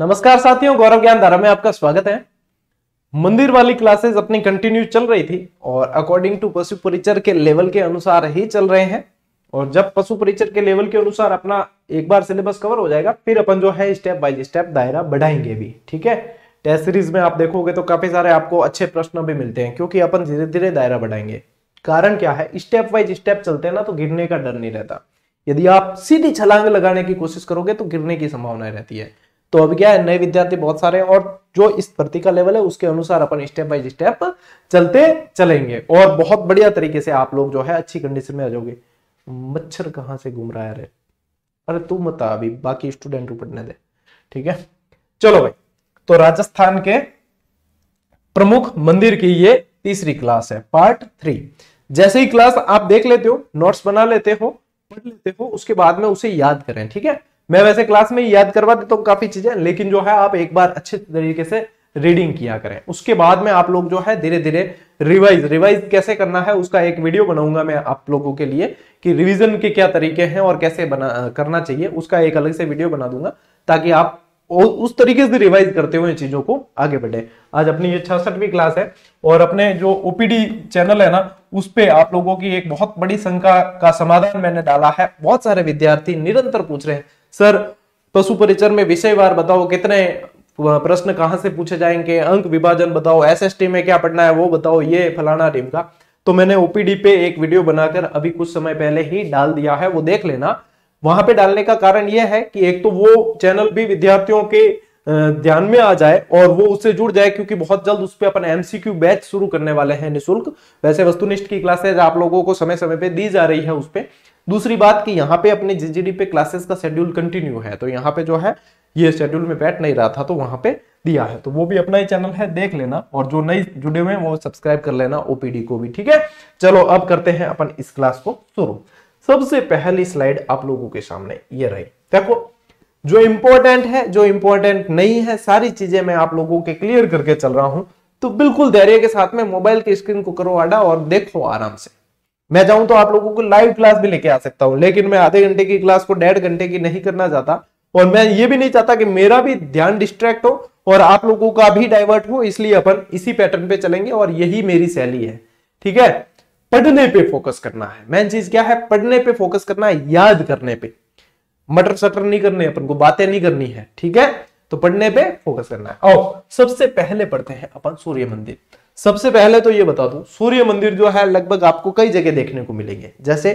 नमस्कार साथियों गौरव ज्ञान धारा में आपका स्वागत है मंदिर वाली क्लासेस अपनी कंटिन्यू चल रही थी और अकॉर्डिंग टू पशु परिचर के लेवल के अनुसार ही चल रहे हैं और जब पशु परिचर के लेवल के अनुसार अपना एक बार सिलेबस कवर हो जाएगा फिर अपन जो है स्टेप बाय स्टेप दायरा बढ़ाएंगे भी ठीक है टेस्ट सीरीज में आप देखोगे तो काफी सारे आपको अच्छे प्रश्न भी मिलते हैं क्योंकि अपन धीरे धीरे दायरा बढ़ाएंगे कारण क्या है स्टेप वाइज स्टेप चलते हैं ना तो गिरने का डर नहीं रहता यदि आप सीधी छलांग लगाने की कोशिश करोगे तो गिरने की संभावना रहती है तो अब क्या है नए विद्यार्थी बहुत सारे और जो इस भर्ती का लेवल है उसके अनुसार अपन स्टेप बाय स्टेप चलते चलेंगे और बहुत बढ़िया तरीके से आप लोग जो है अच्छी कंडीशन में आ जाओगे मच्छर कहाँ से घूम रहा है अरे अरे तू मत अभी बाकी स्टूडेंट पढ़ने दे ठीक है चलो भाई तो राजस्थान के प्रमुख मंदिर की ये तीसरी क्लास है पार्ट थ्री जैसे ही क्लास आप देख लेते हो नोट्स बना लेते हो पढ़ लेते हो उसके बाद में उसे याद करें ठीक है मैं वैसे क्लास में याद करवा देता हूँ काफी चीजें लेकिन जो है आप एक बार अच्छे तरीके से रीडिंग किया करें उसके बाद में आप लोग जो है धीरे धीरे रिवाइज रिवाइज कैसे करना है उसका एक वीडियो बनाऊंगा मैं आप लोगों के लिए कि रिवीजन के क्या तरीके हैं और कैसे बना करना चाहिए उसका एक अलग से वीडियो बना दूंगा ताकि आप उस तरीके से रिवाइज करते हुए चीजों को आगे बढ़े आज अपनी ये छसठवीं क्लास है और अपने जो ओपीडी चैनल है ना उस पर आप लोगों की एक बहुत बड़ी शंका का समाधान मैंने डाला है बहुत सारे विद्यार्थी निरंतर पूछ रहे हैं सर पशु परिचर में विषयवार बताओ कितने प्रश्न कहाँ से पूछे जाएंगे अंक विभाजन बताओ एसएसटी में क्या पढ़ना है वो बताओ ये फलाना टीम का तो मैंने ओपीडी पे एक वीडियो बनाकर अभी कुछ समय पहले ही डाल दिया है वो देख लेना वहां पे डालने का कारण यह है कि एक तो वो चैनल भी विद्यार्थियों के ध्यान में आ जाए और वो उससे जुड़ जाए क्योंकि बहुत जल्द उस पर अपन एमसीक्यू बैच शुरू करने वाले हैं निःशुल्क वैसे वस्तुनिष्ठ की क्लासेज आप लोगों को समय समय पर दी जा रही है उस पर दूसरी बात कि यहाँ पे अपने जीजीडी पे क्लासेस का शेड्यूल कंटिन्यू है तो यहाँ पे जो है ये शेड्यूल में बैठ नहीं रहा था तो वहां पे दिया है तो वो भी अपना ही चैनल है देख लेना और जो नई जुड़े हुए हैं वो सब्सक्राइब कर लेना ओपीडी को भी ठीक है चलो अब करते हैं अपन इस क्लास को शुरू सबसे पहली स्लाइड आप लोगों के सामने ये रही देखो जो इंपॉर्टेंट है जो इंपॉर्टेंट नहीं है सारी चीजें मैं आप लोगों के क्लियर करके चल रहा हूं तो बिल्कुल धैर्य के साथ में मोबाइल की स्क्रीन को करो आडा और देखो आराम से मैं जाऊं तो आप लोगों को लाइव क्लास भी लेके आ सकता हूं लेकिन मैं आधे घंटे की क्लास को डेढ़ घंटे की नहीं करना चाहता और मैं ये भी नहीं चाहता कि मेरा भी ध्यान डिस्ट्रैक्ट हो और आप लोगों का भी डाइवर्ट हो इसलिए अपन इसी पैटर्न पे चलेंगे और यही मेरी शैली है ठीक है पढ़ने पे फोकस करना है मेन चीज क्या है पढ़ने पे फोकस करना है याद करने पे मटर सटर नहीं करने अपन को बातें नहीं करनी है ठीक है तो पढ़ने पे फोकस करना है और सबसे पहले पढ़ते हैं अपन सूर्य मंदिर सबसे पहले तो ये बता दूं सूर्य मंदिर जो है लगभग आपको कई जगह देखने को मिलेंगे जैसे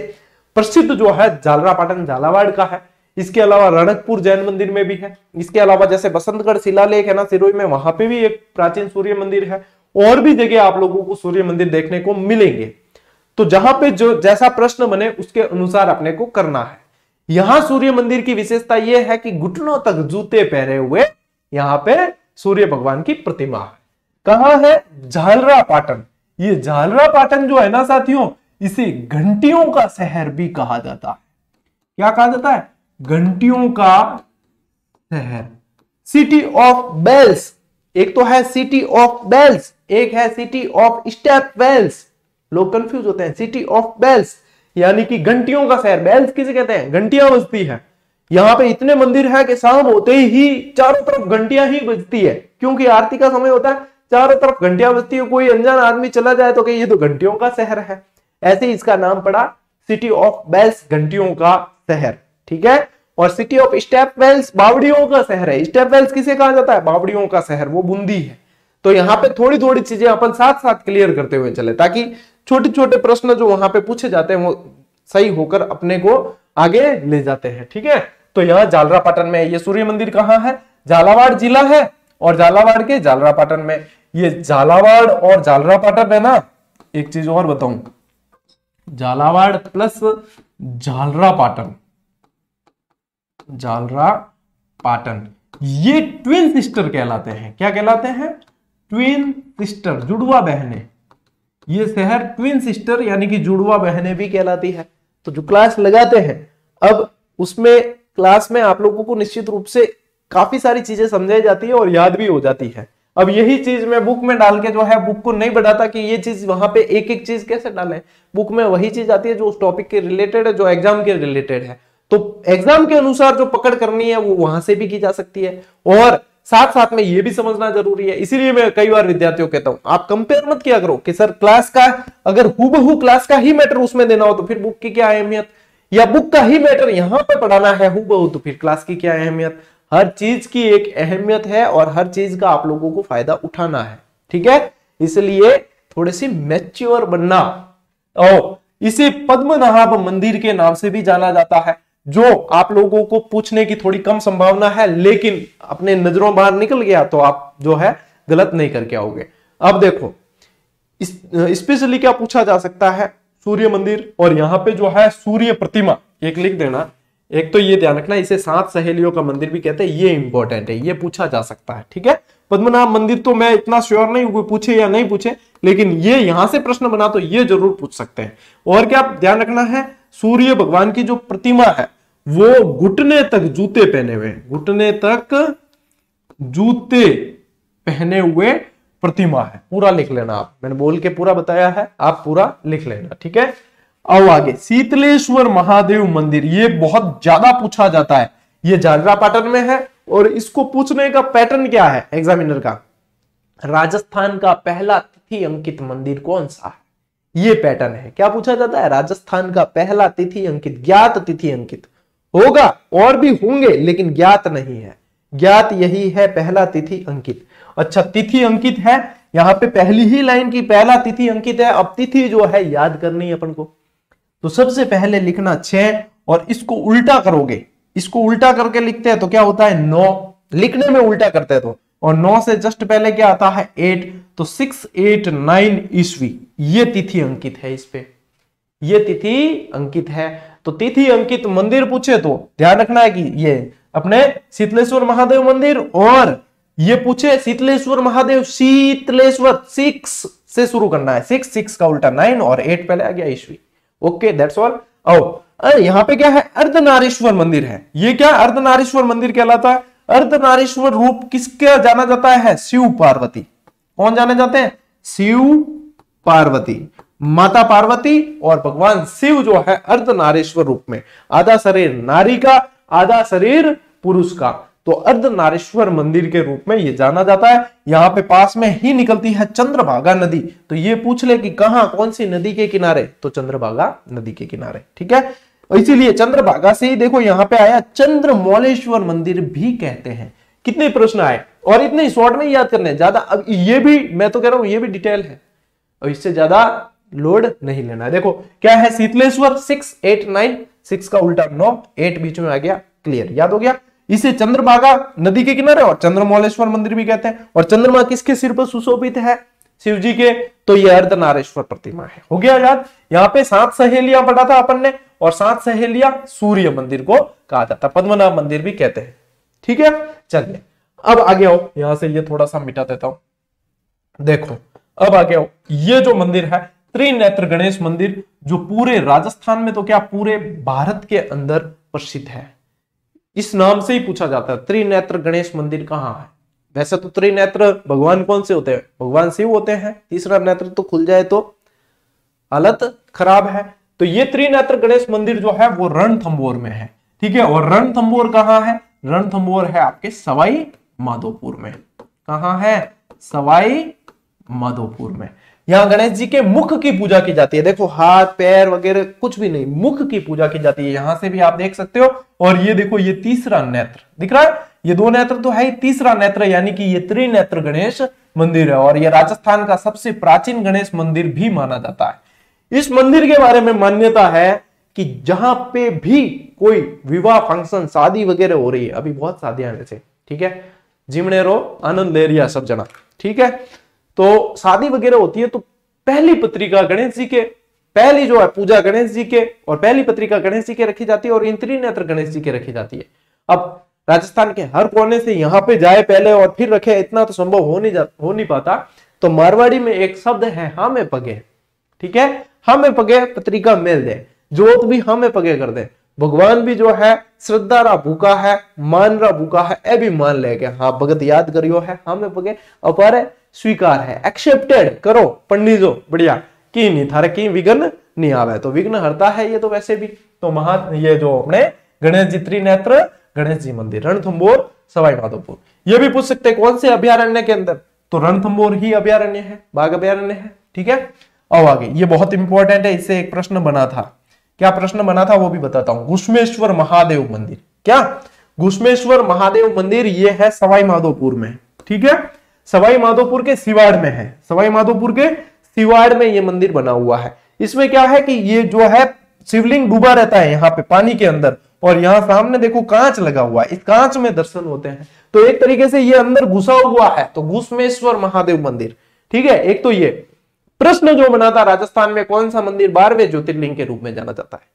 प्रसिद्ध जो है जालरापाटन झालावाड़ का है इसके अलावा रणकपुर जैन मंदिर में भी है इसके अलावा जैसे बसंतगढ़ शिलालेख है ना सिरोई में वहां पे भी एक प्राचीन सूर्य मंदिर है और भी जगह आप लोगों को सूर्य मंदिर देखने को मिलेंगे तो जहां पे जो जैसा प्रश्न बने उसके अनुसार अपने को करना है यहां सूर्य मंदिर की विशेषता यह है कि घुटनों तक जूते पहरे हुए यहां पे सूर्य भगवान की प्रतिमा है कहा है झालरा पाटन ये झालरा पाटन जो है ना साथियों इसे घंटियों का शहर भी कहा जाता है क्या कहा जाता है घंटियों का शहर सिटी ऑफ बेल्स एक तो है सिटी ऑफ बेल्स एक है सिटी ऑफ स्टेप वेल्स लोग कंफ्यूज होते हैं सिटी ऑफ बेल्स यानी कि घंटियों का शहर बेल्स किसे कहते हैं घंटियां बजती है यहां पे इतने मंदिर है कि शाम होते ही चारों तरफ घंटियां ही बजती है क्योंकि आरती का समय होता है चारों तरफ घंटिया बजती है कोई अनजान आदमी चला जाए तो कहीं ये तो घंटियों का शहर है ऐसे ही इसका नाम पड़ा सिटी ऑफ बेल्स घंटियों का शहर ठीक है और सिटी ऑफ स्टेप वेल्स बावड़ियों का शहर है स्टेप वेल्स किसे कहा जाता है बावड़ियों का शहर वो बूंदी है तो यहाँ पे थोड़ी थोड़ी चीजें अपन साथ साथ क्लियर करते हुए चले ताकि छोटे छोटे प्रश्न जो वहां पे पूछे जाते हैं वो सही होकर अपने को आगे ले जाते हैं ठीक है तो यहाँ जालरा पाटन में ये सूर्य मंदिर कहाँ है झालावाड़ जिला है और झालावाड़ के जालरा पाटन में ये झालावाड़ और झालरापाटन है ना एक चीज और बताऊं झालावाड़ प्लस झालरापाटन पाटन ये ट्विन सिस्टर कहलाते हैं क्या कहलाते हैं ट्विन सिस्टर जुड़वा बहने ये शहर ट्विन सिस्टर यानी कि जुड़वा बहने भी कहलाती है तो जो क्लास लगाते हैं अब उसमें क्लास में आप लोगों को निश्चित रूप से काफी सारी चीजें समझाई जाती है और याद भी हो जाती है अब यही चीज मैं बुक में डाल के जो है बुक को नहीं बताता कि ये चीज वहां पे एक एक चीज कैसे डाले बुक में वही चीज आती है जो उस टॉपिक के रिलेटेड है जो एग्जाम के रिलेटेड है तो एग्जाम के अनुसार जो पकड़ करनी है वो वहां से भी की जा सकती है और साथ साथ में ये भी समझना जरूरी है इसीलिए मैं कई बार विद्यार्थियों कहता हूं आप कंपेयर मत किया करो कि सर क्लास का अगर हु क्लास का ही मैटर उसमें देना हो तो फिर बुक की क्या अहमियत या बुक का ही मैटर यहां पर पढ़ाना है हु तो फिर क्लास की क्या अहमियत हर चीज की एक अहमियत है और हर चीज का आप लोगों को फायदा उठाना है ठीक है इसलिए थोड़े से मैच्योर बनना और इसे पद्मनाभ मंदिर के नाम से भी जाना जाता है जो आप लोगों को पूछने की थोड़ी कम संभावना है लेकिन अपने नजरों बाहर निकल गया तो आप जो है गलत नहीं करके आओगे अब देखो स्पेशली क्या पूछा जा सकता है सूर्य मंदिर और यहां पे जो है सूर्य प्रतिमा एक लिख देना एक तो ये ध्यान रखना इसे सात सहेलियों का मंदिर भी कहते हैं ये इंपॉर्टेंट है ये पूछा जा सकता है ठीक है पद्मनाभ मंदिर तो मैं इतना श्योर नहीं हूं पूछे या नहीं पूछे लेकिन ये यहां से प्रश्न बना तो ये जरूर पूछ सकते हैं और क्या ध्यान रखना है सूर्य भगवान की जो प्रतिमा है वो घुटने तक जूते पहने हुए घुटने तक जूते पहने हुए प्रतिमा है पूरा लिख लेना आप मैंने बोल के पूरा बताया है आप पूरा लिख लेना ठीक है आओ आगे शीतलेश्वर महादेव मंदिर ये बहुत ज्यादा पूछा जाता है ये जागरा पैटर्न में है और इसको पूछने का पैटर्न क्या है एग्जामिनर का राजस्थान का पहला तिथि अंकित मंदिर कौन सा है ये पैटर्न है क्या पूछा जाता है राजस्थान का पहला तिथि अंकित ज्ञात तिथि अंकित होगा और भी होंगे लेकिन ज्ञात नहीं है ज्ञात यही है पहला तिथि अंकित अच्छा तिथि अंकित है यहां पे पहली ही लाइन की पहला तिथि अंकित है अब तिथि जो है याद करनी है अपन को तो सबसे पहले लिखना छह और इसको उल्टा करोगे इसको उल्टा करके लिखते हैं तो क्या होता है नौ लिखने में उल्टा करते हैं तो और नौ से जस्ट पहले क्या आता है एट तो सिक्स एट नाइन ईस्वी ये तिथि अंकित है इस पे ये तिथि अंकित है तो तिथि अंकित मंदिर पूछे तो ध्यान रखना है कि ये अपने शीतलेश्वर महादेव मंदिर और ये पूछे शीतलेश्वर महादेव शीतलेश्वर सिक्स से शुरू करना है सिक्स सिक्स का उल्टा नाइन और एट पहले आ गया ईस्वी ओके दैट्स ऑल आओ यहाँ पे क्या है अर्धनारेश्वर मंदिर है ये क्या अर्धनारेश्वर मंदिर कहलाता है अर्धनारेश्वर रूप किसके जाना जाता है शिव पार्वती कौन जाने जाते हैं शिव पार्वती माता पार्वती और भगवान शिव जो है अर्धनारेश्वर रूप में आधा शरीर नारी का आधा शरीर पुरुष का तो अर्धनारेश्वर मंदिर के रूप में ये जाना जाता है यहाँ पे पास में ही निकलती है चंद्रभागा नदी तो ये पूछ ले कि कहा कौन सी नदी के किनारे तो चंद्रभागा नदी के किनारे ठीक है इसीलिए चंद्रभागा से ही देखो यहाँ पे आया चंद्रमौलेश्वर मंदिर भी कहते हैं कितने प्रश्न आए और इतने शॉर्ट में याद करने ज्यादा अब ये भी मैं तो कह रहा हूं ये भी डिटेल है और इससे ज्यादा लोड नहीं लेना है देखो क्या है Shitaleshwar six eight nine six का उल्टा नौ एट बीच में आ गया क्लियर याद हो गया इसे चंद्रभागा नदी के किनारे और चंद्रमौलेश्वर मंदिर भी कहते हैं और चंद्रमा किसके सिर पर सुशोभित है शिव जी के तो ये अर्धनारेश्वर प्रतिमा है हो गया याद यहाँ पे सात सहेलियां पढ़ा था अपन ने और सात सहेलियां सूर्य मंदिर को कहा जाता पद्मनाभ मंदिर भी कहते हैं ठीक है चलिए अब आगे आओ यहां से ये थोड़ा सा मिटा देता हूं देखो अब आगे आओ ये जो मंदिर है त्रिनेत्र गणेश मंदिर जो पूरे राजस्थान में तो क्या पूरे भारत के अंदर प्रसिद्ध है इस नाम से ही पूछा जाता है त्रिनेत्र गणेश मंदिर कहाँ है वैसे तो त्रिनेत्र भगवान कौन से होते हैं भगवान शिव होते हैं तीसरा नेत्र तो खुल जाए तो हालत खराब है तो ये त्रिनेत्र गणेश मंदिर जो है वो रणथम्बोर में है ठीक है और रणथम्बोर कहाँ है रणथम्बोर है आपके सवाई माधोपुर में कहा है सवाई माधोपुर में यहाँ गणेश जी के मुख की पूजा की जाती है देखो हाथ पैर वगैरह कुछ भी नहीं मुख की पूजा की जाती है यहां से भी आप देख सकते हो और ये देखो ये तीसरा नेत्र दिख रहा है ये दो नेत्र तो है तीसरा नेत्र यानी कि ये त्रिनेत्र गणेश मंदिर है और ये राजस्थान का सबसे प्राचीन गणेश मंदिर भी माना जाता है इस मंदिर के बारे में मान्यता है कि जहां पे भी कोई विवाह फंक्शन शादी वगैरह हो रही है अभी बहुत शादियां वैसे ठीक है रो आनंद ले रिया सब जना ठीक है तो शादी वगैरह होती है तो पहली पत्रिका गणेश जी के पहली जो है पूजा गणेश जी के और पहली पत्रिका गणेश जी के रखी जाती है और इन नेत्र गणेश जी के रखी जाती है अब राजस्थान के हर कोने से यहाँ पे जाए पहले और फिर रखे इतना तो संभव हो नहीं जा हो नहीं पाता तो मारवाड़ी में एक शब्द है हमें हाँ पगे ठीक है हमें हाँ पगे पत्रिका मेल दे जोत भी हमें हाँ पगे कर दे भगवान भी जो है श्रद्धा रा भूखा है मान रा भूखा है ए भी मान ले के हाँ भगत याद करियो है हमें हाँ, भगे अपारे स्वीकार है एक्सेप्टेड करो पंडित जो बढ़िया की नहीं थारे की विघ्न नहीं आवे तो विघ्न हरता है ये तो वैसे भी तो महा ये जो अपने गणेश जी त्रिनेत्र गणेश जी मंदिर रणथम्बोर सवाई माधोपुर ये भी पूछ सकते कौन से अभ्यारण्य के अंदर तो रणथम्बोर ही अभ्यारण्य है बाघ अभ्यारण्य है ठीक है और आगे ये बहुत इंपॉर्टेंट है इससे एक प्रश्न बना था क्या प्रश्न बना था वो भी बताता हूं घुष्मेश्वर महादेव मंदिर क्या घुष्मेश्वर महादेव मंदिर ये है सवाई माधोपुर में ठीक है सवाई माधोपुर के सिवाड़ में है सवाई माधोपुर के सिवाड़ में ये मंदिर बना हुआ है इसमें क्या है कि ये जो है शिवलिंग डूबा रहता है यहाँ पे पानी के अंदर और यहाँ सामने देखो कांच लगा हुआ है इस कांच में दर्शन होते हैं तो एक तरीके से ये अंदर घुसा हुआ है तो घुष्मेश्वर महादेव मंदिर ठीक है एक तो ये प्रश्न जो बना था राजस्थान में कौन सा मंदिर बारहवें ज्योतिर्लिंग के रूप में जाना जाता है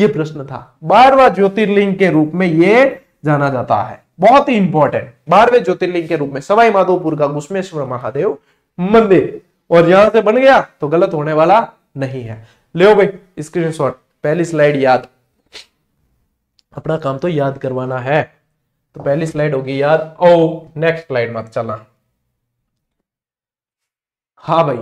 यह प्रश्न था बारहवा ज्योतिर्लिंग के रूप में यह जाना जाता है बहुत ही इंपॉर्टेंट बारहवें ज्योतिर्लिंग के रूप में सवाई माधोपुर का घुस्मेश्वर महादेव मंदिर और यहां से बन गया तो गलत होने वाला नहीं है ले भाई स्क्रीनशॉट पहली स्लाइड याद अपना काम तो याद करवाना है तो पहली स्लाइड होगी याद ओ नेक्स्ट स्लाइड मत चला हाँ भाई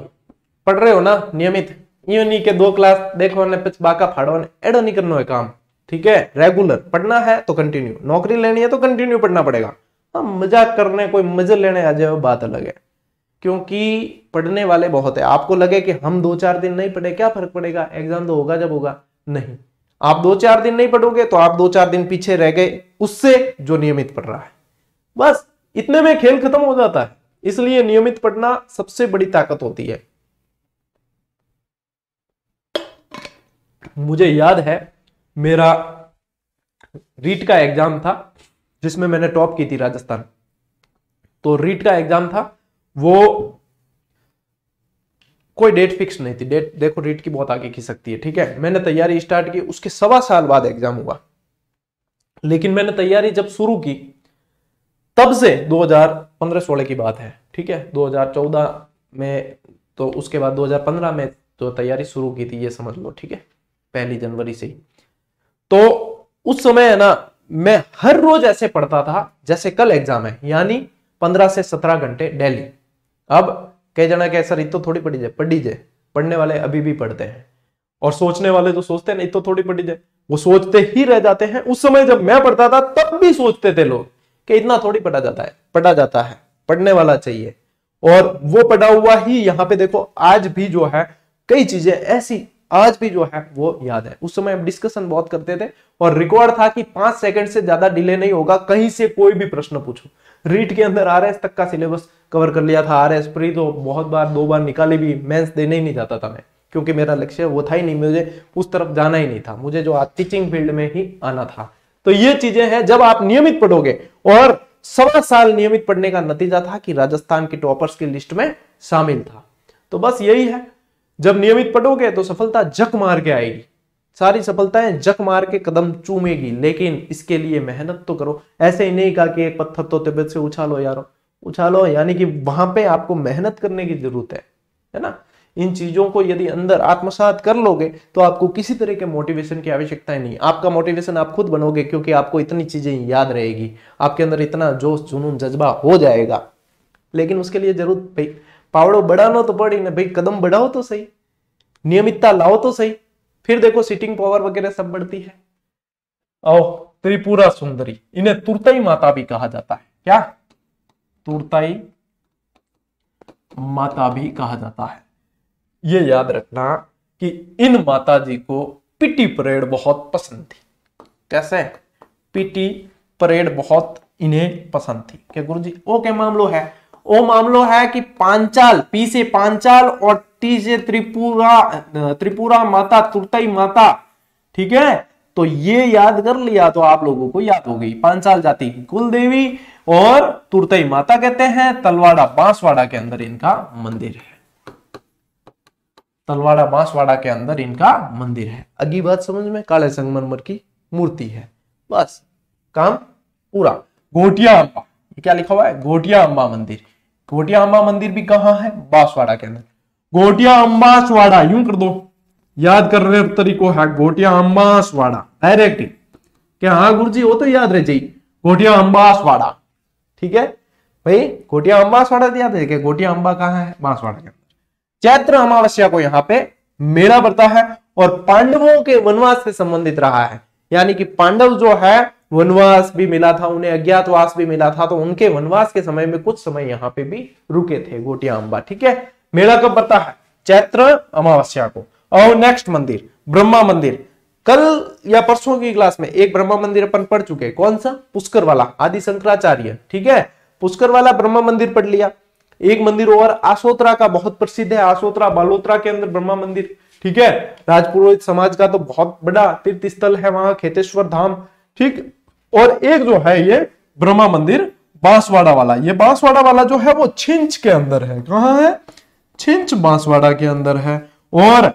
पढ़ रहे हो ना नियमित यू नहीं के दो क्लास देख लो बाका फाड़ो एडो नहीं करना है काम ठीक है रेगुलर पढ़ना है तो कंटिन्यू नौकरी लेनी है तो कंटिन्यू पढ़ना पड़ेगा हाँ मजाक करने कोई मजे लेने आ जाए बात अलग है क्योंकि पढ़ने वाले बहुत है आपको लगे कि हम दो चार दिन नहीं पढ़े क्या फर्क पड़ेगा एग्जाम तो होगा जब होगा नहीं आप दो चार दिन नहीं पढ़ोगे तो आप दो चार दिन पीछे रह गए उससे जो नियमित पढ़ रहा है बस इतने में खेल खत्म हो जाता है इसलिए नियमित पढ़ना सबसे बड़ी ताकत होती है मुझे याद है मेरा रीट का एग्जाम था जिसमें मैंने टॉप की थी राजस्थान तो रीट का एग्जाम था वो कोई डेट फिक्स नहीं थी डेट देखो रीट की बहुत आगे की सकती है ठीक है मैंने तैयारी स्टार्ट की उसके सवा साल बाद एग्जाम हुआ लेकिन मैंने तैयारी जब शुरू की तब से 2015-16 की बात है ठीक है 2014 में तो उसके बाद 2015 में तो तैयारी शुरू की थी ये समझ लो ठीक है पहली जनवरी से ही तो उस समय है ना मैं हर रोज ऐसे पढ़ता था जैसे कल एग्जाम है यानी पंद्रह से सत्रह घंटे डेली अब कह जाना क्या सर इतो थोड़ी पढ़ी जाए पढ़ी जाए पढ़ने वाले अभी भी पढ़ते हैं और सोचने वाले तो सोचते हैं इतो थोड़ी पढ़ी जाए वो सोचते ही रह जाते हैं उस समय जब मैं पढ़ता था तब भी सोचते थे लोग कि इतना थोड़ी पढ़ा जाता है पढ़ा जाता है पढ़ने वाला चाहिए और वो पढ़ा हुआ ही यहाँ पे देखो आज भी जो है कई चीजें ऐसी आज भी जो है वो याद है उस समय हम डिस्कशन बहुत करते थे और रिकॉर्ड था कि पांच सेकंड से ज्यादा डिले नहीं होगा कहीं से कोई भी प्रश्न पूछो रीट के अंदर आर तक का सिलेबस कवर कर लिया था आर एस प्री तो बहुत बार दो बार निकाले भी मेंस देने ही नहीं जाता था मैं क्योंकि मेरा लक्ष्य वो था ही नहीं मुझे उस तरफ जाना ही नहीं था मुझे जो टीचिंग फील्ड में ही आना था तो ये चीजें हैं जब आप नियमित पढ़ोगे और सवा साल नियमित पढ़ने का नतीजा था कि राजस्थान के टॉपर्स की लिस्ट में शामिल था तो बस यही है जब नियमित पढ़ोगे तो सफलता जक मार के आएगी सारी सफलताएं जक मार के कदम चूमेगी लेकिन इसके लिए मेहनत तो करो ऐसे ही नहीं कहा कि एक पत्थर तो तिब्बत से उछालो यारो उछालो यानी कि वहां पे आपको मेहनत करने की जरूरत है है ना इन चीजों को यदि अंदर आत्मसात कर लोगे तो आपको किसी तरह के मोटिवेशन की आवश्यकता नहीं आपका मोटिवेशन आप खुद बनोगे क्योंकि आपको इतनी चीजें याद रहेगी आपके अंदर इतना जोश जुनून जज्बा हो जाएगा लेकिन उसके लिए जरूरत पावड़ो बढ़ाना तो पड़ी ना भाई कदम बढ़ाओ तो सही नियमितता लाओ तो सही फिर देखो सीटिंग पावर वगैरह सब बढ़ती है ओ त्रिपुरा सुंदरी इन्हें तुरताई माता भी कहा जाता है क्या तुरताई माता भी कहा जाता है ये याद रखना कि इन माता जी को पीटी परेड बहुत पसंद थी कैसे पीटी परेड बहुत इन्हें पसंद थी क्या गुरु जी वो क्या मामलो है वो मामलो है कि पांचाल पी से पांचाल और टी से त्रिपुरा त्रिपुरा माता तुरतई माता ठीक है तो ये याद कर लिया तो आप लोगों को याद हो गई पांचाल जाति की कुल देवी और तुरतई माता कहते हैं तलवाड़ा बांसवाड़ा के अंदर इनका मंदिर है तलवाड़ा बांसवाड़ा के अंदर इनका मंदिर है अगली बात समझ में काले संगमरमर की मूर्ति है बस काम पूरा घोटिया अम्बा क्या लिखा हुआ है घोटिया अम्बा मंदिर घोटिया अम्बा मंदिर भी कहाँ है बांसवाड़ा के अंदर घोटिया अम्बासवाड़ा यूं कर दो याद कर रहे तो तरीको है घोटिया अम्बासवाड़ा डायरेक्ट क्या हाँ गुरु जी वो तो याद रह जाइए घोटिया अम्बासवाड़ा ठीक है भाई घोटिया अम्बासवाड़ा तो याद रहे घोटिया अंबा कहाँ है बांसवाड़ा के चैत्र अमावस्या को यहाँ पे मेला बढ़ता है और पांडवों के वनवास से संबंधित रहा है यानी कि पांडव जो है वनवास भी मिला था उन्हें अज्ञातवास भी मिला था तो उनके वनवास के समय में कुछ समय यहाँ पे भी रुके थे गोटिया अम्बा ठीक है मेला कब पता है चैत्र अमावस्या को और नेक्स्ट मंदिर ब्रह्मा मंदिर कल या परसों की क्लास में एक ब्रह्मा मंदिर अपन पढ़ चुके कौन सा पुष्कर वाला आदि शंकराचार्य ठीक है पुष्कर वाला ब्रह्मा मंदिर पढ़ लिया एक मंदिर और आसोत्रा का बहुत प्रसिद्ध है आसोत्रा बालोत्रा के अंदर ब्रह्मा मंदिर ठीक है राजपुरोहित समाज का तो बहुत बड़ा तीर्थ स्थल है वहां खेतेश्वर धाम ठीक और एक जो है ये ब्रह्मा मंदिर बांसवाड़ा वाला ये बांसवाड़ा वाला जो है वो छिंच के अंदर है कहा है छिंच बांसवाड़ा के अंदर है और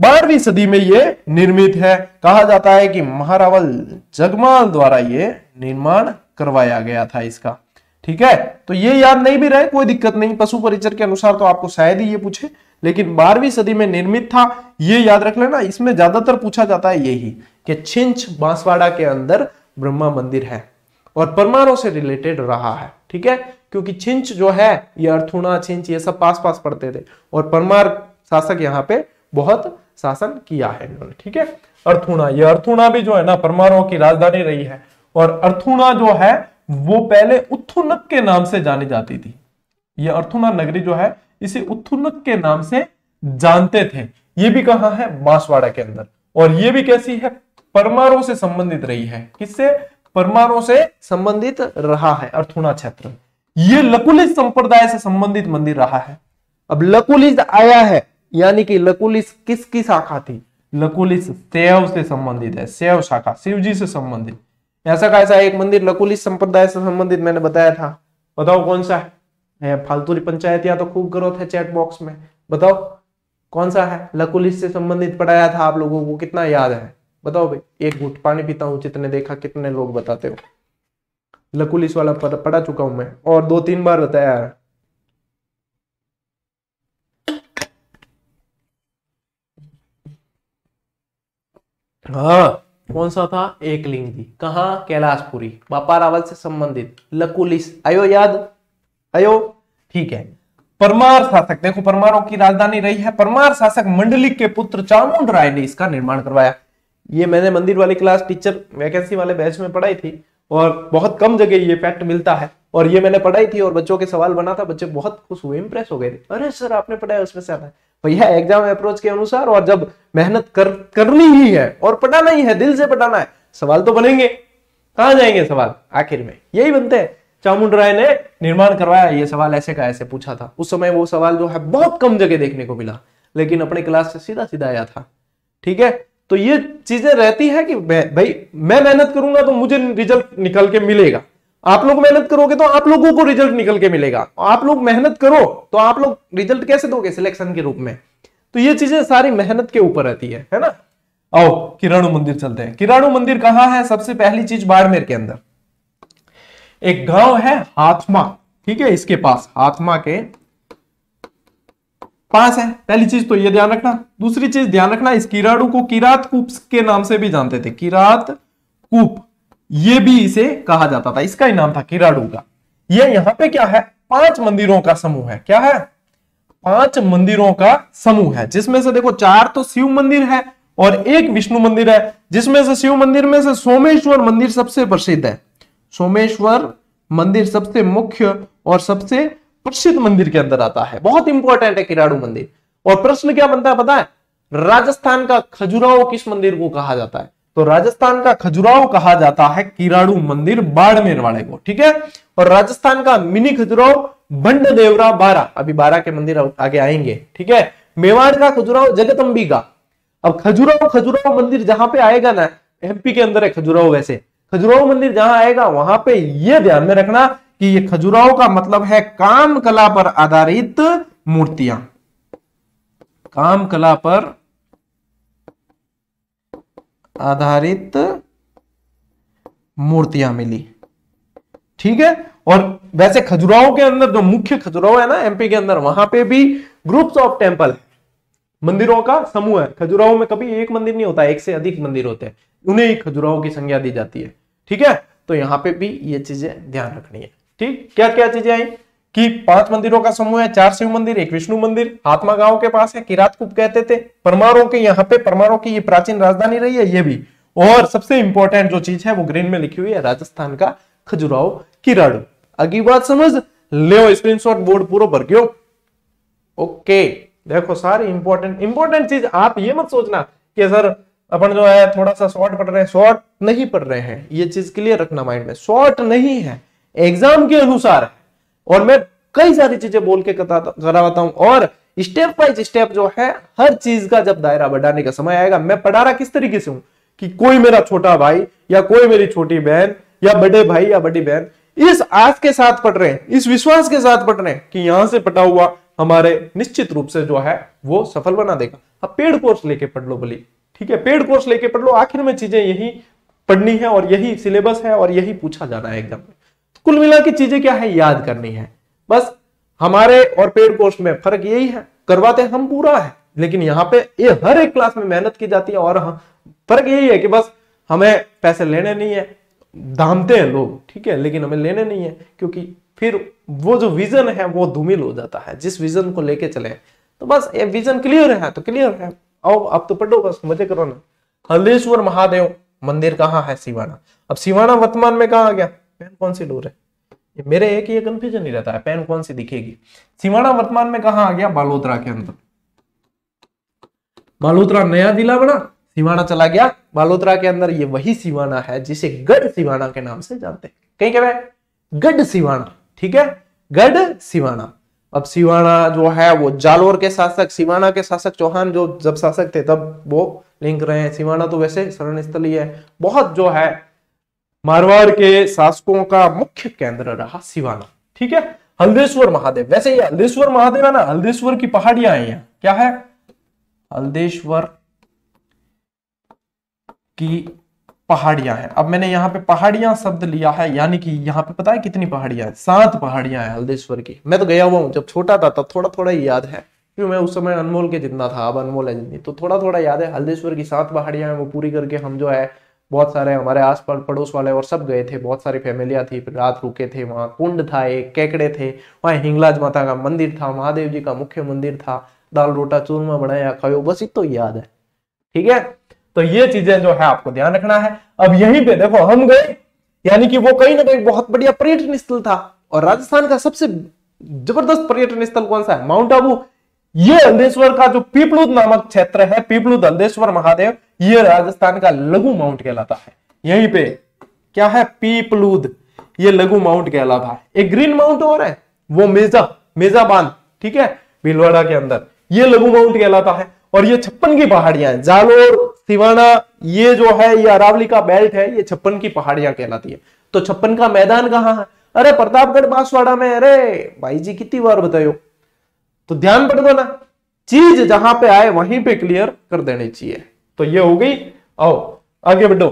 बारहवीं सदी में ये निर्मित है कहा जाता है कि महारावल जगमाल द्वारा ये निर्माण करवाया गया था इसका ठीक है तो ये याद नहीं भी रहे कोई दिक्कत नहीं पशु परिचर के अनुसार तो आपको शायद ही ये पूछे लेकिन बारहवीं सदी में निर्मित था ये याद रख लेना इसमें ज्यादातर पूछा जाता है यही कि छिंच बांसवाड़ा के अंदर ब्रह्मा मंदिर है और परमाणु से रिलेटेड रहा है ठीक है क्योंकि छिंच जो है ये अर्थुणा छिंच ये सब पास पास पड़ते थे और परमार शासक यहाँ पे बहुत शासन किया है इन्होंने ठीक है अर्थुणा ये अर्थुणा भी जो है ना परमारों की राजधानी रही है और अर्थुणा जो है वो पहले उत्थुनक के नाम से जानी जाती थी ये अर्थुणा नगरी जो है इसे उत्थुनक के नाम से जानते थे ये भी कहा है बांसवाड़ा के अंदर और ये भी कैसी है परमाणु से संबंधित रही है किससे परमाणु से संबंधित रहा है अर्थुणा क्षेत्र ये लकुलिस संप्रदाय से संबंधित मंदिर रहा है अब लकुलिस आया है यानी कि लकुलिस किसकी शाखा थी लकुलिस सेव से संबंधित है सेव शाखा शिव जी से संबंधित ऐसा का ऐसा एक मंदिर लकुलिस संप्रदाय से संबंधित मैंने बताया था बताओ कौन सा है फालतूरी पंचायत या तो खूब करो थे चैट बॉक्स में बताओ कौन सा है लकुलिस से संबंधित पढ़ाया था आप लोगों को कितना याद है बताओ भाई एक घूट पानी पीता हूँ जितने देखा कितने लोग बताते हो लकुलिस वाला पढ़ा चुका हूं मैं और दो तीन बार बताया हाँ कौन सा था एक लिंग थी कहा कैलाशपुरी बापा रावल से संबंधित लकुलिस आयो याद आयो ठीक है परमार शासक देखो परमारों की राजधानी रही है परमार शासक मंडलिक के पुत्र चामुंड राय ने इसका निर्माण करवाया ये मैंने मंदिर वाली क्लास टीचर वैकेंसी वाले बैच में पढ़ाई थी और बहुत कम जगह ये फैक्ट मिलता है और ये मैंने पढ़ाई थी और बच्चों के सवाल बना था बच्चे बहुत खुश हुए इम्प्रेस हो गए थे अरे सर आपने पढ़ाया उसमें से आता है भैया एग्जाम अप्रोच के अनुसार और जब मेहनत कर करनी ही है और पढ़ाना ही है दिल से पढ़ाना है सवाल तो बनेंगे कहा जाएंगे सवाल आखिर में यही बनते हैं चामुंड राय ने निर्माण करवाया ये सवाल ऐसे का ऐसे पूछा था उस समय वो सवाल जो है बहुत कम जगह देखने को मिला लेकिन अपने क्लास से सीधा सीधा आया था ठीक है तो ये चीजें रहती है कि भाई मैं मेहनत करूंगा तो मुझे रिजल्ट निकल के मिलेगा आप लोग मेहनत करोगे तो आप लोगों को रिजल्ट निकल के मिलेगा आप लोग मेहनत करो तो आप लोग रिजल्ट कैसे दोगे सिलेक्शन के रूप में तो ये चीजें सारी मेहनत के ऊपर रहती है है ना आओ किराणु मंदिर चलते हैं किराणु मंदिर कहां है सबसे पहली चीज बाड़मेर के अंदर एक गांव है हाथमा ठीक है इसके पास हाथमा के पांच है पहली चीज तो ये ध्यान रखना दूसरी चीज ध्यान रखना इस किराड़ू को किरात कूप के नाम से भी जानते थे किरात कूप ये भी इसे कहा जाता था इसका ही नाम था किराड़ू का ये यहां पे क्या है पांच मंदिरों का समूह है क्या है पांच मंदिरों का समूह है जिसमें से देखो चार तो शिव मंदिर है और एक विष्णु मंदिर है जिसमें से शिव मंदिर में से सोमेश्वर मंदिर सबसे प्रसिद्ध है सोमेश्वर मंदिर सबसे मुख्य और सबसे प्रसिद्ध मंदिर के अंदर आता है बहुत इंपॉर्टेंट है किराड़ू मंदिर और प्रश्न क्या बनता है पता है राजस्थान का खजुराहो किस मंदिर को कहा जाता है तो राजस्थान का खजुराहो कहा जाता है किराड़ू मंदिर बाड़मेर वाले को ठीक है और राजस्थान का मिनी खजुराहो भंड देवरा बारा अभी बारा के मंदिर आगे आएंगे ठीक है मेवाड़ का खजुराहो जगतम्बी का अब खजुराहो खजुराहो मंदिर जहां पे आएगा ना एमपी के अंदर है खजुराहो वैसे खजुराहो मंदिर जहां आएगा वहां पे ये ध्यान में रखना कि ये खजुराहो का मतलब है काम कला पर आधारित मूर्तियां काम कला पर आधारित मूर्तियां मिली ठीक है और वैसे खजुराहो के अंदर जो मुख्य खजुराहो है ना एमपी के अंदर वहां पे भी ग्रुप्स ऑफ टेम्पल मंदिरों का समूह है खजुराहो में कभी एक मंदिर नहीं होता एक से अधिक मंदिर होते हैं उन्हें ही खजुराहो की संज्ञा दी जाती है ठीक है तो यहां पे भी ये चीजें ध्यान रखनी है ठीक क्या क्या चीजें आई कि पांच मंदिरों का समूह है चार शिव मंदिर एक विष्णु मंदिर हाथमा गांव के पास है किरात कुप कहते थे परमारों के यहाँ पे परमारों की ये प्राचीन राजधानी रही है ये भी और सबसे इंपॉर्टेंट जो चीज है वो ग्रीन में लिखी हुई है राजस्थान का खजुराहो किराड़ अगली बात समझ ले शॉट बोर्ड पूरा भर गयो ओके देखो सारी इंपॉर्टेंट इंपॉर्टेंट चीज आप ये मत सोचना कि सर अपन जो है थोड़ा सा शॉर्ट पढ़ रहे हैं शॉर्ट नहीं पढ़ रहे हैं ये चीज क्लियर रखना माइंड में शॉर्ट नहीं है एग्जाम के अनुसार और मैं कई सारी चीजें बोल के कराता हूं और स्टेप बाई स्टेप जो है हर चीज का जब दायरा बढ़ाने का समय आएगा मैं पढ़ा रहा किस तरीके से हूं कि कोई मेरा छोटा भाई या कोई मेरी छोटी बहन या बड़े भाई या बड़ी बहन इस आस के साथ पढ़ रहे हैं इस विश्वास के साथ पढ़ रहे हैं कि यहां से पटा हुआ हमारे निश्चित रूप से जो है वो सफल बना देगा अब पेड कोर्स लेके पढ़ लो बोली ठीक है पेड कोर्स लेके पढ़ लो आखिर में चीजें यही पढ़नी है और यही सिलेबस है और यही पूछा जाना है एग्जाम में कुल मिला के चीजें क्या है याद करनी है बस हमारे और पेड पोस्ट में फर्क यही है करवाते हम पूरा है लेकिन यहाँ पे ये हर एक क्लास में मेहनत की जाती है और हाँ, फर्क यही है कि बस हमें पैसे लेने नहीं है दामते हैं लोग ठीक है लेकिन हमें लेने नहीं है क्योंकि फिर वो जो विजन है वो धूमिल हो जाता है जिस विजन को लेके चले तो बस ये विजन क्लियर है तो क्लियर है आओ अब तो पढ़ो बस मजे करो ना हलेश्वर महादेव मंदिर कहाँ है सिवाना अब सिवाना वर्तमान में कहा गया पेन कौन सी डोर है ये मेरे एक ये कंफ्यूजन नहीं रहता है पेन कौन सी दिखेगी सिवाना वर्तमान में कहा आ गया बालोतरा के अंदर बालोतरा नया जिला बना सिवाना चला गया बालोतरा के अंदर ये वही सिवाना है जिसे गढ़ सिवाना के नाम से जानते हैं कहीं कह गढ़ सिवाना ठीक है गढ़ सिवाना अब सिवाना जो है वो जालोर के शासक सिवाना के शासक चौहान जो जब शासक थे तब वो लिंक रहे हैं सिवाना तो वैसे शरण स्थल ही है बहुत जो है मारवाड़ के शासकों का मुख्य केंद्र रहा सिवाना ठीक है हल्देश्वर महादेव वैसे ही हल्देश्वर महादेव है ना हल्देश्वर की पहाड़ियां हैं यहाँ क्या है हल्देश्वर की पहाड़ियां हैं अब मैंने यहाँ पे पहाड़ियां शब्द लिया है यानी कि यहाँ पे पता है कितनी पहाड़ियां हैं सात पहाड़ियां हैं हल्देश्वर की मैं तो गया हुआ हूं जब छोटा था तब थोड़ा थोड़ा ही याद है क्यों मैं उस समय अनमोल के जितना था अब अनमोल है जितनी तो थोड़ा थोड़ा याद है हल्देश्वर की सात पहाड़ियां हैं वो पूरी करके हम जो है बहुत सारे हमारे आस पड़ोस वाले और सब गए थे बहुत सारी फैमिलियाँ थी रात रुके थे वहाँ कुंड था एक केकड़े थे वहाँ हिंगलाज माता का मंदिर था महादेव जी का मुख्य मंदिर था दाल रोटा चूरमा बनाया खाओ बस इतो याद है ठीक है तो ये चीजें जो है आपको ध्यान रखना है अब यहीं पे देखो हम गए यानी कि वो कहीं ना कहीं बहुत बढ़िया पर्यटन स्थल था और राजस्थान का सबसे जबरदस्त पर्यटन स्थल कौन सा है माउंट आबू ये अंधेश्वर का जो पीपलूद नामक क्षेत्र है पीपलूद अंधेश्वर महादेव ये राजस्थान का लघु माउंट कहलाता है यहीं पे क्या है पीपलूद ये लघु माउंट कहलाता है एक ग्रीन माउंट और है वो मेजा मेजा बांध ठीक है भीलवाड़ा के अंदर ये लघु माउंट कहलाता है और ये छप्पन की पहाड़ियां हैं जालोर सिवाना ये जो है ये अरावली का बेल्ट है ये छप्पन की पहाड़ियां कहलाती है तो छप्पन का मैदान कहां है अरे प्रतापगढ़ बांसवाड़ा में अरे भाई जी कितनी बार बतायो तो ध्यान कर दो ना चीज जहां पे आए वहीं पे क्लियर कर देनी चाहिए तो ये हो गई आओ आगे बढ़ो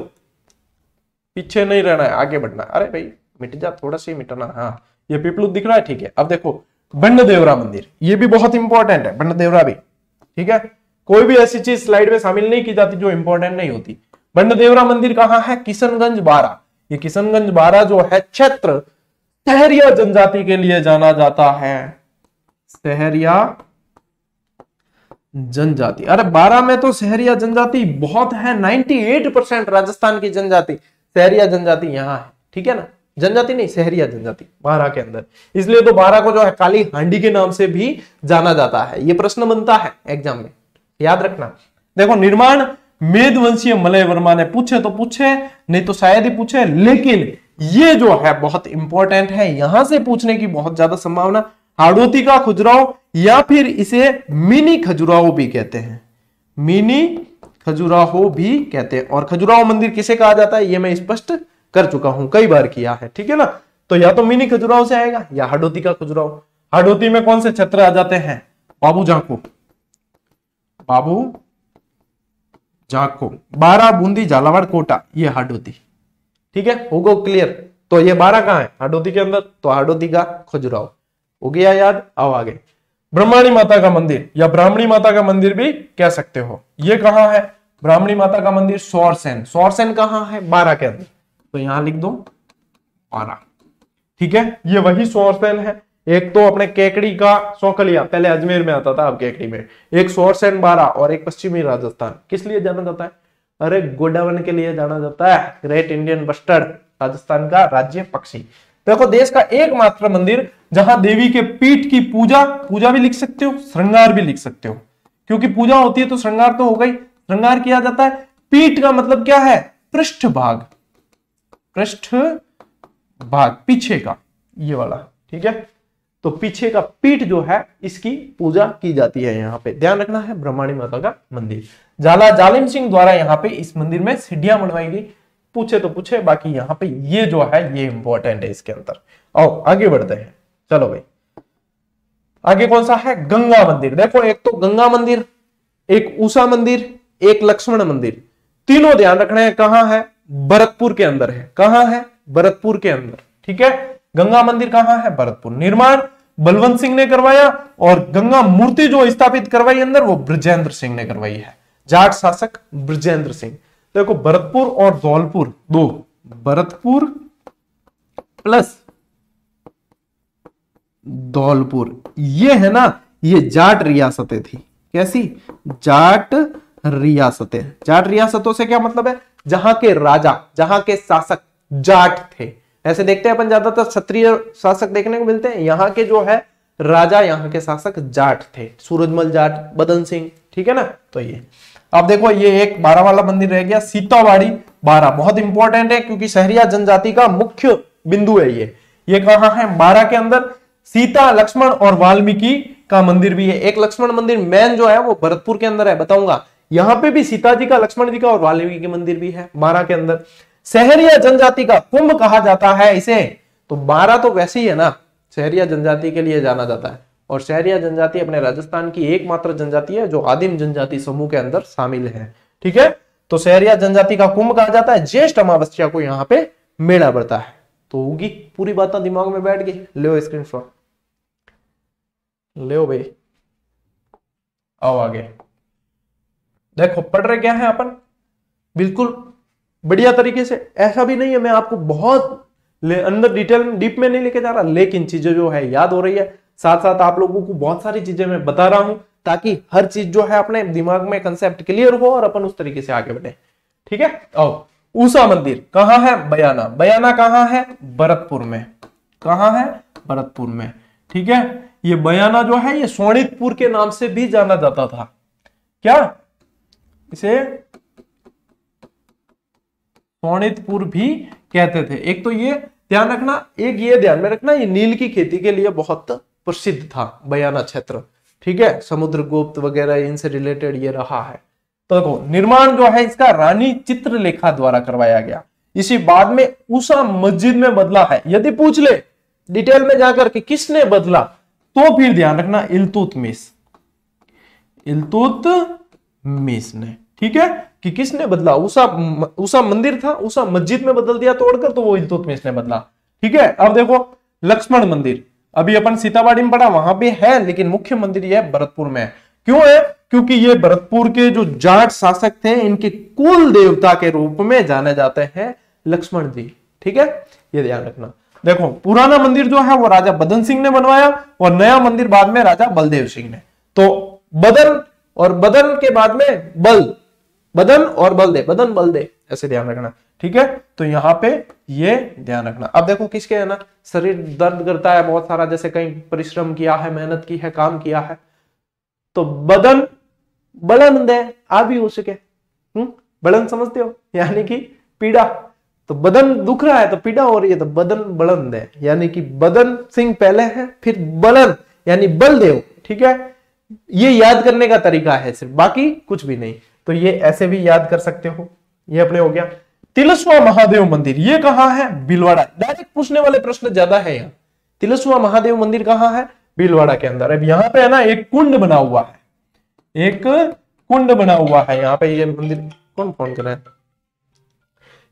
पीछे नहीं रहना है आगे बढ़ना अरे भाई मिट जा थोड़ा सा मिटना हाँ ये पिपलू दिख रहा है ठीक है अब देखो बंड देवरा मंदिर ये भी बहुत इंपॉर्टेंट है बंड देवरा भी ठीक है कोई भी ऐसी चीज स्लाइड में शामिल नहीं की जाती जो इंपॉर्टेंट नहीं होती बंड देवरा मंदिर कहाँ है किशनगंज बारा ये किशनगंज बारा जो है क्षेत्र शहरिया जनजाति के लिए जाना जाता है शहर या जनजाति अरे बारह में तो शहरिया जनजाति बहुत है एट परसेंट राजस्थान की जनजाति शहरिया जनजाति यहाँ है ठीक है ना जनजाति नहीं शहरिया जनजाति बारह के अंदर इसलिए तो बारह को जो है काली हांडी के नाम से भी जाना जाता है ये प्रश्न बनता है एग्जाम में याद रखना देखो निर्माण मेदवंशीय मलय वर्मा ने पूछे तो पूछे नहीं तो शायद ही पूछे लेकिन ये जो है बहुत इंपॉर्टेंट है यहां से पूछने की बहुत ज्यादा संभावना हाड़ोती का खजुराहो या फिर इसे मिनी खजुराहो भी कहते हैं मिनी खजुराहो भी कहते हैं और खजुराहो मंदिर किसे कहा जाता है ये मैं स्पष्ट कर चुका हूं कई बार किया है ठीक है ना तो या तो मिनी खजुराहो से आएगा या हाडोती का खजुराहो हाडोती में कौन से छत्र आ जाते हैं बाबू झाको बाबू झाको बारह बूंदी झालावाड़ कोटा ये हाडोती ठीक है होगो क्लियर तो ये बारह कहां है हाडोती के अंदर तो हाडोती का खजुराहो हो गया याद आओ आगे ब्राह्मणी माता का मंदिर या ब्राह्मणी माता का मंदिर भी कह सकते हो ये कहा है ब्राह्मणी माता का मंदिर सौरसेन सौरसेन कहा है बारह के अंदर तो यहां लिख दो बारह ठीक है ये वही सोरसेन है एक तो अपने केकड़ी का सौकलिया पहले अजमेर में आता था अब केकड़ी में एक सोरसेन बारह और एक पश्चिमी राजस्थान किस लिए जाना जाता है अरे गोडावन के लिए जाना जाता है ग्रेट इंडियन बस्टर्ड राजस्थान का राज्य पक्षी देखो देश का एकमात्र मंदिर जहां देवी के पीठ की पूजा पूजा भी लिख सकते हो श्रृंगार भी लिख सकते हो क्योंकि पूजा होती है तो श्रृंगार तो हो गई श्रृंगार किया जाता है पीठ का मतलब क्या है पृष्ठ भाग पृष्ठ भाग पीछे का ये वाला ठीक है तो पीछे का पीठ जो है इसकी पूजा की जाती है यहाँ पे ध्यान रखना है ब्रह्माणी माता का मंदिर जाला जालिम सिंह द्वारा यहाँ पे इस मंदिर में सिडिया बनवाई गई पूछे तो पूछे बाकी यहाँ पे ये जो है ये इंपॉर्टेंट है इसके अंदर आओ आगे बढ़ते हैं चलो भाई आगे कौन सा है गंगा मंदिर देखो एक तो गंगा मंदिर एक उषा मंदिर एक लक्ष्मण मंदिर तीनों ध्यान रखना है कहां है भरतपुर के अंदर है कहां है भरतपुर के अंदर ठीक है गंगा मंदिर कहां है भरतपुर निर्माण बलवंत सिंह ने करवाया और गंगा मूर्ति जो स्थापित करवाई अंदर वो ब्रजेंद्र सिंह ने करवाई है जाट शासक ब्रजेंद्र सिंह देखो भरतपुर और धौलपुर दो भरतपुर प्लस धौलपुर ये है ना ये जाट रियासतें थी कैसी जाट रियासतें जाट रियासतों से क्या मतलब है जहां के राजा जहां के शासक जाट थे ऐसे देखते हैं अपन ज्यादातर क्षत्रिय शासक देखने को मिलते हैं यहां के जो है राजा यहां के शासक जाट थे सूरजमल जाट बदन सिंह ठीक है ना तो ये अब देखो ये एक बारह वाला मंदिर रह गया सीतावाड़ी बारह बहुत इंपॉर्टेंट है क्योंकि शहरिया जनजाति का मुख्य बिंदु है ये ये कहा है बारह के अंदर सीता लक्ष्मण और वाल्मीकि का मंदिर भी है एक लक्ष्मण मंदिर मेन जो है वो भरतपुर के अंदर है बताऊंगा यहां पे भी सीता जी का लक्ष्मण जी का और वाल्मीकि के मंदिर भी है बारह के अंदर शहरिया जनजाति का कुंभ कहा जाता है इसे तो बारह तो वैसे ही है ना शहरिया जनजाति के लिए जाना जाता है और शहरिया जनजाति अपने राजस्थान की एकमात्र जनजाति है जो आदिम जनजाति समूह के अंदर शामिल है ठीक है तो शहरिया जनजाति का कुंभ कहा जाता है ज्येष्ठ अमावस्या को यहाँ पे मेला बढ़ता है तो होगी पूरी बात दिमाग में बैठ गई ले स्क्रीन शॉट ले भाई आओ आगे देखो पढ़ रहे क्या है अपन बिल्कुल बढ़िया तरीके से ऐसा भी नहीं है मैं आपको बहुत अंदर डिटेल डीप में नहीं लेके जा रहा लेकिन चीजें जो है याद हो रही है साथ साथ आप लोगों को बहुत सारी चीजें मैं बता रहा हूं ताकि हर चीज जो है अपने दिमाग में कंसेप्ट क्लियर हो और अपन उस तरीके से आगे बढ़े ठीक है और ऊषा मंदिर कहा है बयाना बयाना कहा है भरतपुर में कहा है भरतपुर में ठीक है ये बयाना जो है ये सोनितपुर के नाम से भी जाना जाता था क्या इसे सोनितपुर भी कहते थे एक तो ये ध्यान रखना एक ये ध्यान में रखना ये नील की खेती के लिए बहुत प्रसिद्ध था बयाना क्षेत्र ठीक है समुद्र गुप्त वगैरह इनसे रिलेटेड ये रहा है तो देखो निर्माण जो है इसका रानी चित्रलेखा द्वारा करवाया गया इसी बाद में उषा मस्जिद में बदला है यदि पूछ ले डिटेल में जाकर के किसने बदला तो फिर ध्यान रखना इलतुत मिस इलतुत मिस ने ठीक है कि किसने बदला उषा उषा मंदिर था उषा मस्जिद में बदल दिया तोड़कर तो वो इलतुत मिस ने बदला ठीक है अब देखो लक्ष्मण मंदिर अभी अपन सीतावाड़ी में पढ़ा वहां पे है लेकिन मुख्य मंदिर यह भरतपुर में है क्यों है क्योंकि ये भरतपुर के जो जाट शासक थे इनके कुल देवता के रूप में जाने जाते हैं लक्ष्मण जी ठीक है ये ध्यान रखना देखो पुराना मंदिर जो है वो राजा बदन सिंह ने बनवाया और नया मंदिर बाद में राजा बलदेव सिंह ने तो बदन और बदन के बाद में बल बदन और बल दे बदन बल दे ऐसे ध्यान रखना ठीक है तो यहाँ पे ये ध्यान रखना अब देखो किसके है ना शरीर दर्द करता है बहुत सारा जैसे कहीं परिश्रम किया है मेहनत की है काम किया है तो बदन बलन दे आ भी हो सके हम्म बलन समझते हो यानी कि पीड़ा तो बदन दुख रहा है तो पीड़ा हो रही है तो बदन बलन दे यानी कि बदन सिंह पहले है फिर बलन यानी बल देव ठीक है ये याद करने का तरीका है सिर्फ बाकी कुछ भी नहीं तो ये ऐसे भी याद कर सकते हो ये अपने हो गया तिलस्वा महादेव मंदिर ये कहा है बिलवाड़ा डायरेक्ट पूछने वाले प्रश्न ज्यादा है यहाँ तिलस्वा महादेव मंदिर कहा है बिलवाड़ा के अंदर अब यहाँ पे है ना एक कुंड बना हुआ है एक कुंड बना हुआ है यहाँ पे ये मंदिर कौन फोन कर रहा है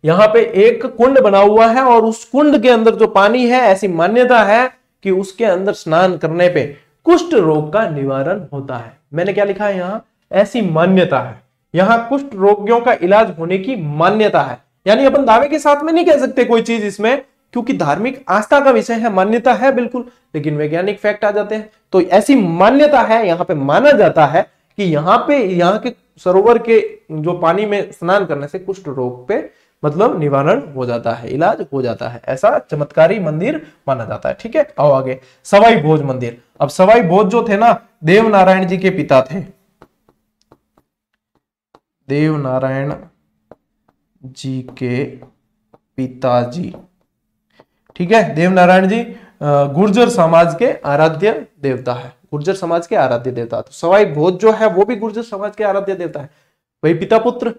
यहाँ पे एक कुंड बना हुआ है और उस कुंड के अंदर जो पानी है ऐसी मान्यता है कि उसके अंदर स्नान करने पे कुष्ठ रोग का निवारण होता है मैंने क्या लिखा है यहाँ ऐसी मान्यता है यहाँ कुष्ठ रोगियों का इलाज होने की मान्यता है यानी अपन दावे के साथ में नहीं कह सकते कोई चीज इसमें क्योंकि धार्मिक आस्था का विषय है मान्यता है बिल्कुल लेकिन वैज्ञानिक फैक्ट आ जाते हैं तो ऐसी मान्यता है यहाँ पे माना जाता है कि यहाँ पे यहाँ के सरोवर के जो पानी में स्नान करने से कुष्ठ रोग पे मतलब निवारण हो जाता है इलाज हो जाता है ऐसा चमत्कारी मंदिर माना जाता है ठीक है आओ आगे सवाई भोज मंदिर अब सवाई भोज जो थे ना देव नारायण जी के पिता थे देव नारायण जी के पिताजी ठीक है देव नारायण जी गुर्जर समाज के आराध्य देवता है गुर्जर समाज के आराध्य देवता तो सवाई भोज जो है वो भी गुर्जर समाज के आराध्य देवता है वही पिता पुत्र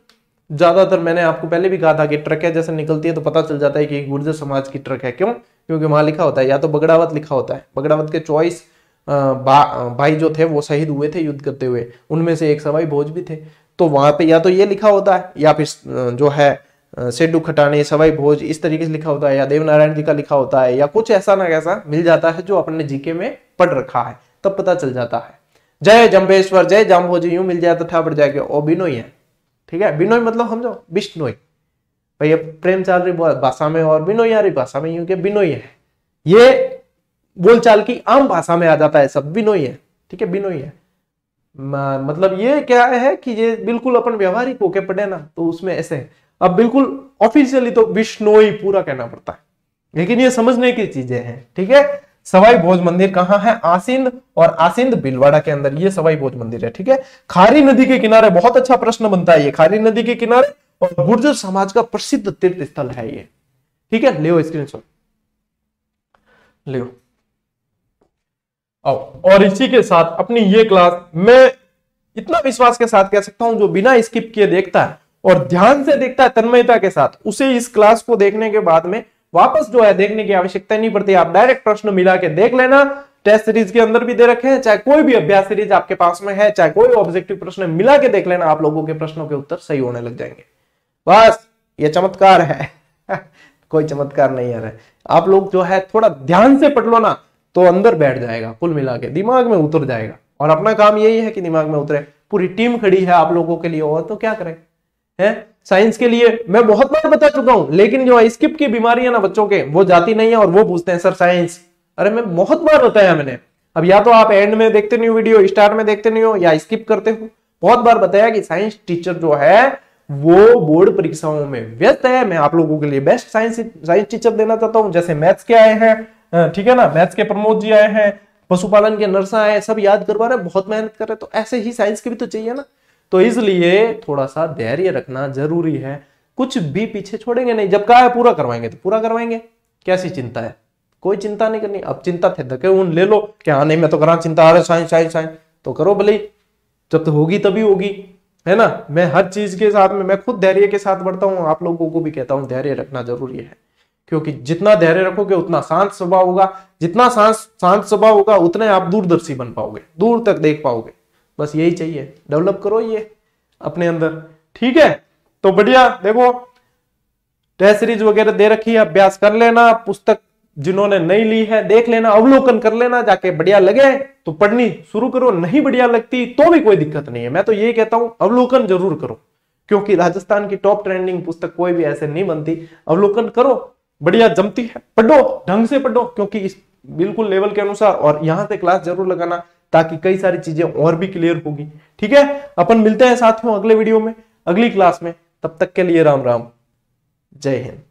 ज्यादातर मैंने आपको पहले भी कहा था कि ट्रक है जैसे निकलती है तो पता चल जाता है कि गुर्जर समाज की ट्रक है क्यों क्योंकि वहां लिखा होता है या तो बगड़ावत लिखा होता है बगड़ावत के चॉइस भाई जो थे वो शहीद हुए थे युद्ध करते हुए उनमें से एक सवाई भोज भी थे तो वहां पे या तो ये लिखा होता है या फिर जो है सेडू खटाने सवाई भोज इस तरीके से लिखा होता है या देवनारायण जी का लिखा होता है या कुछ ऐसा ना कैसा मिल जाता है जो अपने जीके में पढ़ रखा है तब पता चल जाता है जय जम्बेश्वर जय जाम्बोजी यूं मिल जाए तो ठापड़ जाएगा ओ बिनोई है ठीक है बिनोई मतलब जो बिश्नोई भैया प्रेमचाल रही भाषा में और बिनोई आ भाषा में यूं के बिनोई है ये बोलचाल की आम भाषा में आ जाता है सब बिनोई है ठीक है बिनोई है मतलब ये क्या है कि ये बिल्कुल अपन व्यवहारिक होके पढ़े ना तो उसमें ऐसे है अब बिल्कुल ऑफिशियली तो विष्णोई पूरा कहना पड़ता है लेकिन ये समझने की चीजें हैं ठीक है सवाई भोज मंदिर कहाँ है आसिंद और आसिंद बिलवाड़ा के अंदर ये सवाई भोज मंदिर है ठीक है खारी नदी के किनारे बहुत अच्छा प्रश्न बनता है ये खारी नदी के किनारे और गुर्जर समाज का प्रसिद्ध तीर्थ स्थल है ये ठीक है स्क्रीन शॉट लियो और इसी के साथ अपनी ये क्लास मैं इतना विश्वास के साथ कह सकता हूं जो बिना स्किप किए देखता है और ध्यान से देखता है तन्मयता के साथ उसे इस क्लास को देखने के बाद में वापस जो है देखने की आवश्यकता नहीं पड़ती आप डायरेक्ट प्रश्न मिला के देख लेना टेस्ट सीरीज के अंदर भी दे रखे हैं चाहे कोई भी अभ्यास सीरीज आपके पास में है चाहे कोई ऑब्जेक्टिव प्रश्न मिला के देख लेना आप लोगों के प्रश्नों के उत्तर सही होने लग जाएंगे बस ये चमत्कार है कोई चमत्कार नहीं है आप लोग जो है थोड़ा ध्यान से पढ़ लो ना तो अंदर बैठ जाएगा कुल मिला के दिमाग में उतर जाएगा और अपना काम यही है कि दिमाग में उतरे पूरी टीम खड़ी है आप लोगों के लिए और तो क्या करें है साइंस के लिए मैं बहुत बार बता चुका हूं लेकिन जो स्किप की बीमारी है ना बच्चों के वो जाती नहीं है और वो पूछते हैं सर साइंस अरे मैं बहुत बार बताया मैंने अब या तो आप एंड में देखते नहीं हो वीडियो स्टार्ट में देखते नहीं हो या स्किप करते हो बहुत बार बताया कि साइंस टीचर जो है वो बोर्ड परीक्षाओं में व्यस्त है मैं आप लोगों के लिए बेस्ट साइंस साइंस टीचर देना चाहता हूं जैसे मैथ्स के आए हैं हाँ, ठीक है ना मैथ्स के प्रमोद जी आए हैं पशुपालन के नर्सा आए सब याद करवा रहे हैं बहुत मेहनत कर रहे हैं तो ऐसे ही साइंस के भी तो चाहिए ना तो इसलिए थोड़ा सा धैर्य रखना जरूरी है कुछ भी पीछे छोड़ेंगे नहीं जब कहा है पूरा करवाएंगे तो पूरा करवाएंगे कैसी चिंता है कोई चिंता नहीं करनी अब चिंता थे धके उन ले लो क्या हाँ नहीं मैं तो करा चिंता रहा साइंस साइंस साइंस तो करो भले जब तो होगी तभी होगी है ना मैं हर चीज के साथ में मैं खुद धैर्य के साथ बढ़ता हूँ आप लोगों को भी कहता हूँ धैर्य रखना जरूरी है क्योंकि जितना धैर्य रखोगे उतना शांत स्वभाव होगा जितना शांत शांत स्वभाव होगा उतने आप दूरदर्शी बन पाओगे दूर तक देख पाओगे बस यही चाहिए डेवलप करो ये अपने अंदर ठीक है तो बढ़िया देखो टेस्ट सीरीज वगैरह दे रखी है अभ्यास कर लेना पुस्तक जिन्होंने नहीं ली है देख लेना अवलोकन कर लेना जाके बढ़िया लगे तो पढ़नी शुरू करो नहीं बढ़िया लगती तो भी कोई दिक्कत नहीं है मैं तो ये कहता हूं अवलोकन जरूर करो क्योंकि राजस्थान की टॉप ट्रेंडिंग पुस्तक कोई भी ऐसे नहीं बनती अवलोकन करो बढ़िया जमती है पढ़ो ढंग से पढ़ो क्योंकि इस बिल्कुल लेवल के अनुसार और यहां से क्लास जरूर लगाना ताकि कई सारी चीजें और भी क्लियर होगी ठीक है अपन मिलते हैं साथियों अगले वीडियो में अगली क्लास में तब तक के लिए राम राम जय हिंद